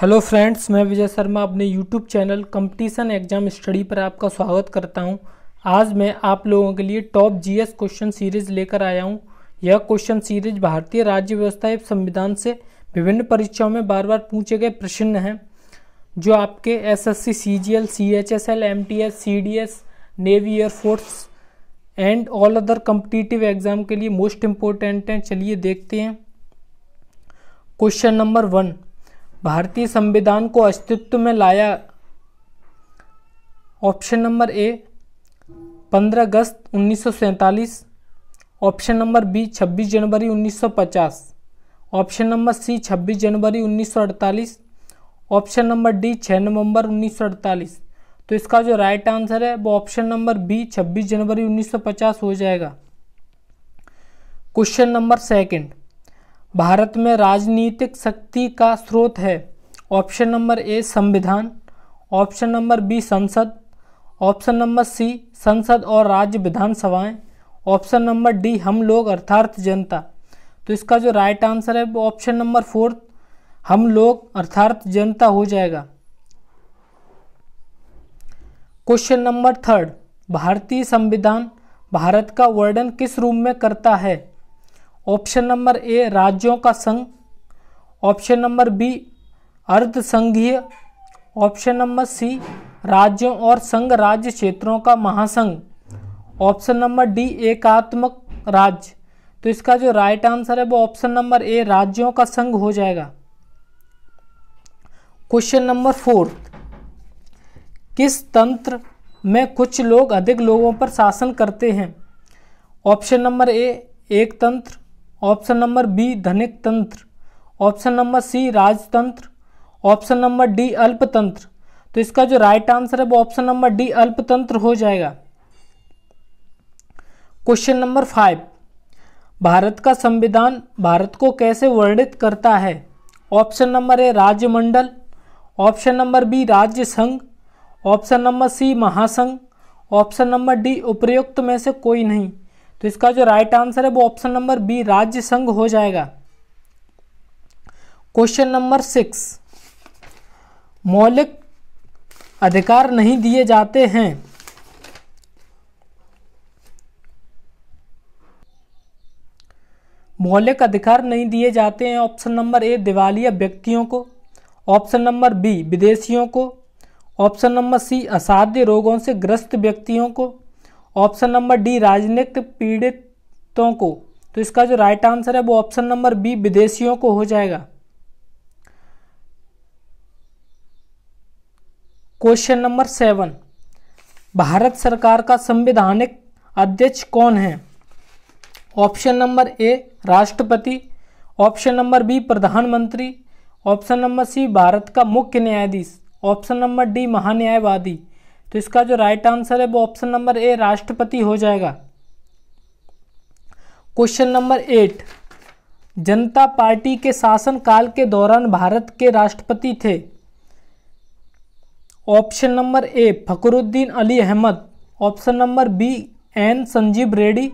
hello friends मैं विजय शर्मा अपने YouTube channel competition exam study पर आपका स्वागत करता हूं आज मैं आप लोगों के लिए टॉप जीएस क्वेश्चन सीरीज लेकर आया हूं यह क्वेश्चन सीरीज भारतीय राज्य व्यवस्था एवं संविधान से विभिन्न परीक्षाओं में बार बार पूछे गए प्रश्न हैं जो आपके S S C C G L C H S L M T S C D S navy air force and all other competitive exam के लिए मोस्ट इम्पोर्टेंट हैं चलिए देखते हैं क्वेश्चन नंबर वन भारतीय संविधान को अस्तित्व में लाया ऑप्शन नंबर ए 15 अगस्त 1947 ऑप्शन नंबर बी 26 जनवरी 1950 ऑप्शन नंबर सी 26 जनवरी 1948 ऑप्शन नंबर डी 6 नवंबर 1948 तो इसका जो राइट आंसर है वो ऑप्शन नंबर बी 26 जनवरी 1950 हो जाएगा क्वेश्चन नंबर सेकंड भारत में राजनीतिक शक्ति का स्रोत है ऑप्शन नंबर ए संविधान ऑप्शन नंबर बी संसद ऑप्शन नंबर सी संसद और राज्य विधानसभाएं ऑप्शन नंबर डी हम लोग अर्थात जनता तो इसका जो राइट आंसर है वो ऑप्शन नंबर फोर्थ हम लोग अर्थात जनता हो जाएगा क्वेश्चन नंबर थर्ड भारतीय संविधान भारत का वर्णन किस रूप में करता है ऑप्शन नंबर ए राज्यों का संघ ऑप्शन नंबर बी अर्धसंघीय ऑप्शन नंबर सी राज्यों और संघ राज्य क्षेत्रों का महासंघ ऑप्शन नंबर डी एकात्मक राज्य तो इसका जो राइट आंसर है वो ऑप्शन नंबर ए राज्यों का संघ हो जाएगा क्वेश्चन नंबर फोर्थ किस तंत्र में कुछ लोग अधिक लोगों पर शासन करते हैं ऑप्शन नंबर ए एक तंत्र ऑप्शन नंबर बी धनिक तंत्र ऑप्शन नंबर सी राजतंत्र ऑप्शन नंबर डी अल्पतंत्र तो इसका जो राइट आंसर है वो ऑप्शन नंबर डी अल्पतंत्र हो जाएगा क्वेश्चन नंबर फाइव भारत का संविधान भारत को कैसे वर्णित करता है ऑप्शन नंबर ए राज्यमंडल ऑप्शन नंबर बी राज्य संघ ऑप्शन नंबर सी महासंघ ऑप्शन नंबर डी उपर्युक्त में से कोई नहीं तो इसका जो राइट आंसर है वो ऑप्शन नंबर बी राज्य संघ हो जाएगा क्वेश्चन नंबर सिक्स मौलिक अधिकार नहीं दिए जाते हैं मौलिक अधिकार नहीं दिए जाते हैं ऑप्शन नंबर ए दिवालिया व्यक्तियों को ऑप्शन नंबर बी विदेशियों को ऑप्शन नंबर सी असाध्य रोगों से ग्रस्त व्यक्तियों को ऑप्शन नंबर डी राजनीतिक पीड़ितों को तो इसका जो राइट आंसर है वो ऑप्शन नंबर बी विदेशियों को हो जाएगा क्वेश्चन नंबर सेवन भारत सरकार का संवैधानिक अध्यक्ष कौन है ऑप्शन नंबर ए राष्ट्रपति ऑप्शन नंबर बी प्रधानमंत्री ऑप्शन नंबर सी भारत का मुख्य न्यायाधीश ऑप्शन नंबर डी महान्यायवादी तो इसका जो राइट आंसर है वो ऑप्शन नंबर ए राष्ट्रपति हो जाएगा question number eight Janata Party के शासनकाल के दौरान भारत के राष्ट्रपति थे option number A Fakhruddin Ali Ahmed option number B N Sanjiva Reddy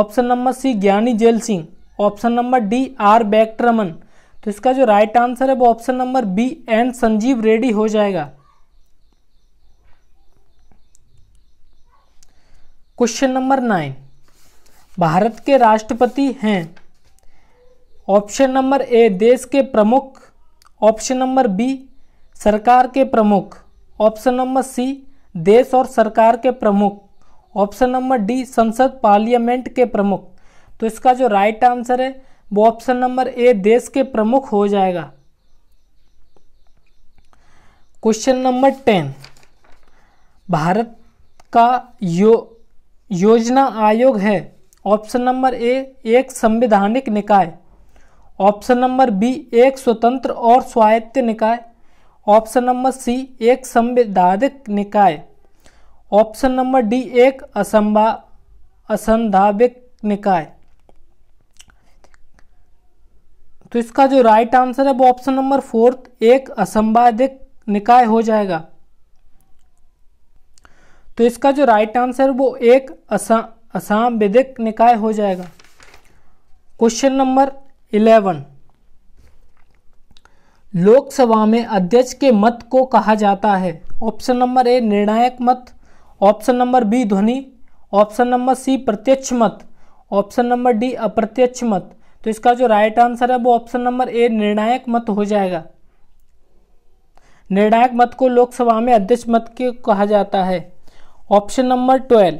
option number C Giani Zail Singh option number D R Venkataraman तो इसका जो राइट आंसर है वो option number B N Sanjiva Reddy हो जाएगा क्वेश्चन नंबर नाइन भारत के राष्ट्रपति हैं ऑप्शन नंबर ए देश के प्रमुख ऑप्शन नंबर बी सरकार के प्रमुख ऑप्शन नंबर सी देश और सरकार के प्रमुख ऑप्शन नंबर डी संसद पार्लियामेंट के प्रमुख तो इसका जो राइट आंसर है वो ऑप्शन नंबर ए देश के प्रमुख हो जाएगा क्वेश्चन नंबर टेन भारत का यो योजना आयोग है ऑप्शन नंबर ए एक संवैधानिक निकाय ऑप्शन नंबर बी एक स्वतंत्र और स्वायत्त निकाय ऑप्शन नंबर सी एक संवैधानिक निकाय ऑप्शन नंबर डी एक असंभा असंधाविक निकाय तो इसका जो राइट आंसर है वो ऑप्शन नंबर फोर्थ एक असंवादिक निकाय हो जाएगा तो इसका जो राइट आंसर वो एक असा असाम विधिक निकाय हो जाएगा क्वेश्चन नंबर इलेवन लोकसभा में अध्यक्ष के मत को कहा जाता है ऑप्शन नंबर ए निर्णायक मत ऑप्शन नंबर बी ध्वनि ऑप्शन नंबर सी प्रत्यक्ष मत ऑप्शन नंबर डी अप्रत्यक्ष मत तो इसका जो राइट आंसर है वो ऑप्शन नंबर ए निर्णायक मत हो जाएगा निर्णायक मत को लोकसभा में अध्यक्ष मत के कहा जाता है ऑप्शन नंबर ट्वेल्व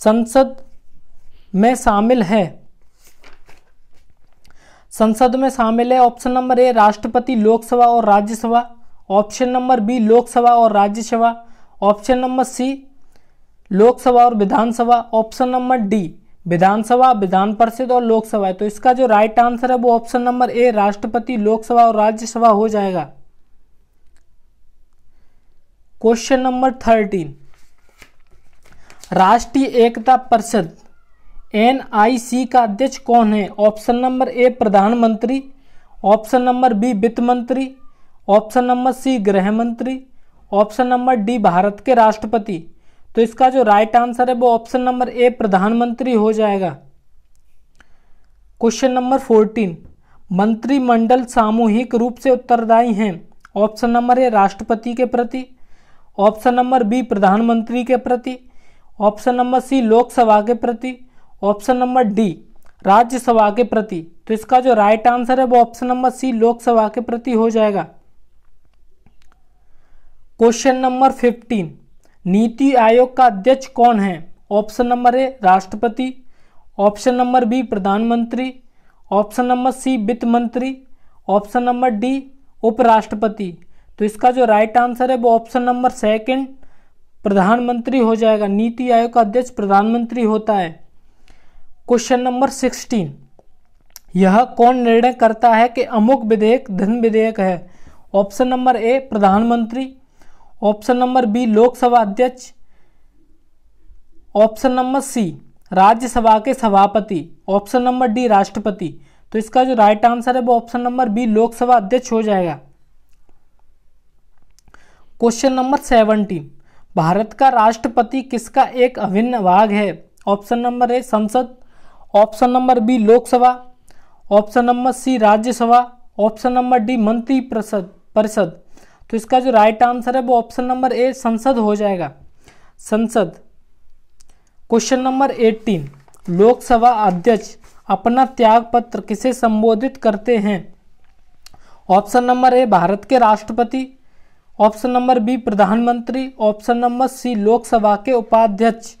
संसद में शामिल है संसद में शामिल है ऑप्शन नंबर ए राष्ट्रपति लोकसभा और Rajya Sabha option number B Lok Sabha और Rajya Sabha option number C Lok Sabha और Vidhan Sabha option number D Vidhan Sabha Vidhan Parishad और लोकसभा तो इसका जो राइट आंसर है वो ऑप्शन नंबर ए राष्ट्रपति लोकसभा और राज्यसभा हो जाएगा क्वेश्चन नंबर थर्टीन राष्ट्रीय एकता परिषद एनआईसी का अध्यक्ष कौन है ऑप्शन नंबर ए प्रधानमंत्री ऑप्शन नंबर बी वित्त मंत्री ऑप्शन नंबर सी गृह मंत्री ऑप्शन नंबर डी भारत के राष्ट्रपति तो इसका जो राइट आंसर है वो ऑप्शन नंबर ए प्रधानमंत्री हो जाएगा क्वेश्चन नंबर फोर्टीन मंत्रिमंडल सामूहिक रूप से उत्तरदायी हैं ऑप्शन नंबर ए राष्ट्रपति के प्रति ऑप्शन नंबर बी प्रधानमंत्री के प्रति ऑप्शन नंबर सी लोकसभा के प्रति ऑप्शन नंबर डी राज्यसभा के प्रति तो इसका जो राइट आंसर है वो ऑप्शन नंबर सी लोकसभा के प्रति हो जाएगा क्वेश्चन नंबर फिफ्टीन नीति आयोग का अध्यक्ष कौन है ऑप्शन नंबर ए राष्ट्रपति ऑप्शन नंबर बी प्रधानमंत्री ऑप्शन नंबर सी वित्त मंत्री ऑप्शन नंबर डी उपराष्ट्रपति तो इसका जो राइट आंसर है वो ऑप्शन नंबर सेकंड प्रधानमंत्री हो जाएगा नीति आयोग का अध्यक्ष प्रधानमंत्री होता है क्वेश्चन नंबर सिक्सटीन यह कौन निर्णय करता है कि अमुक विधेयक धन विधेयक है ऑप्शन नंबर ए प्रधानमंत्री ऑप्शन नंबर बी लोकसभा अध्यक्ष ऑप्शन नंबर सी राज्यसभा के सभापति ऑप्शन नंबर डी राष्ट्रपति तो इसका जो राइट आंसर है वो ऑप्शन नंबर बी लोकसभा अध्यक्ष हो जाएगा क्वेश्चन नंबर सेवनटीन भारत का राष्ट्रपति किसका एक अभिन्न भाग है ऑप्शन नंबर ए संसद option number B Lok Sabha option number C Rajya Sabha option number D मंत्री परिषद परिषद तो इसका जो राइट आंसर है वो ऑप्शन नंबर ए संसद हो जाएगा संसद क्वेश्चन नंबर एट्टीन लोकसभा अध्यक्ष अपना त्यागपत्र किसे संबोधित करते हैं ऑप्शन नंबर ए भारत के राष्ट्रपति ऑप्शन नंबर बी प्रधानमंत्री ऑप्शन नंबर सी लोकसभा के उपाध्यक्ष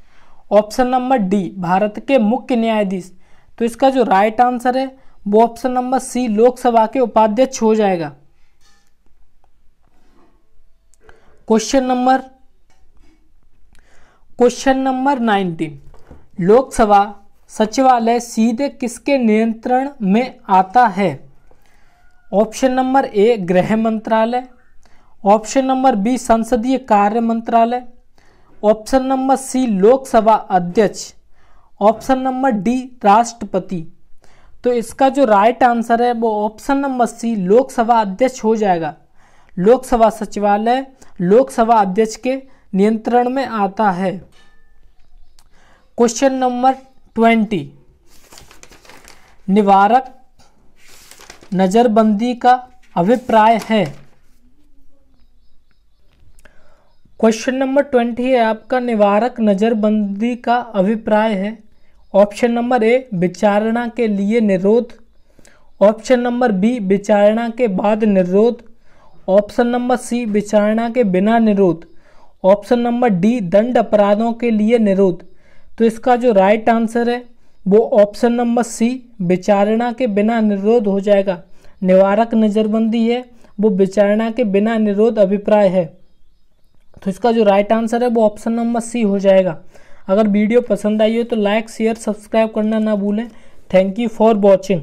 ऑप्शन नंबर डी भारत के मुख्य न्यायाधीश तो इसका जो राइट आंसर है वो ऑप्शन नंबर सी लोकसभा के उपाध्यक्ष हो जाएगा question number question number nineteen Lok Sabha सचिवालय सीधे किसके नियंत्रण में आता है ऑप्शन नंबर ए गृह मंत्रालय ऑप्शन नंबर बी संसदीय कार्य मंत्रालय ऑप्शन नंबर सी लोकसभा अध्यक्ष ऑप्शन नंबर डी राष्ट्रपति तो इसका जो राइट आंसर है वो ऑप्शन नंबर सी लोकसभा अध्यक्ष हो जाएगा लोकसभा सचिवालय लोकसभा अध्यक्ष के नियंत्रण में आता है क्वेश्चन नंबर ट्वेंटी निवारक नज़रबंदी का अभिप्राय है क्वेश्चन नंबर ट्वेंटी है आपका निवारक नज़रबंदी का अभिप्राय है ऑप्शन नंबर ए विचारणा के लिए निरोध ऑप्शन नंबर बी विचारणा के बाद निरोध ऑप्शन नंबर सी विचारणा के बिना निरोध ऑप्शन नंबर डी दंड अपराधों के लिए निरोध तो इसका जो राइट आंसर है वो ऑप्शन नंबर सी विचारणा के बिना निरोध हो जाएगा निवारक नज़रबंदी है वो विचारणा के बिना निरोध अभिप्राय है तो इसका जो राइट आंसर है वो ऑप्शन नंबर सी हो जाएगा अगर वीडियो पसंद आई हो तो लाइक शेयर सब्सक्राइब करना ना भूलें थैंक यू फॉर वॉचिंग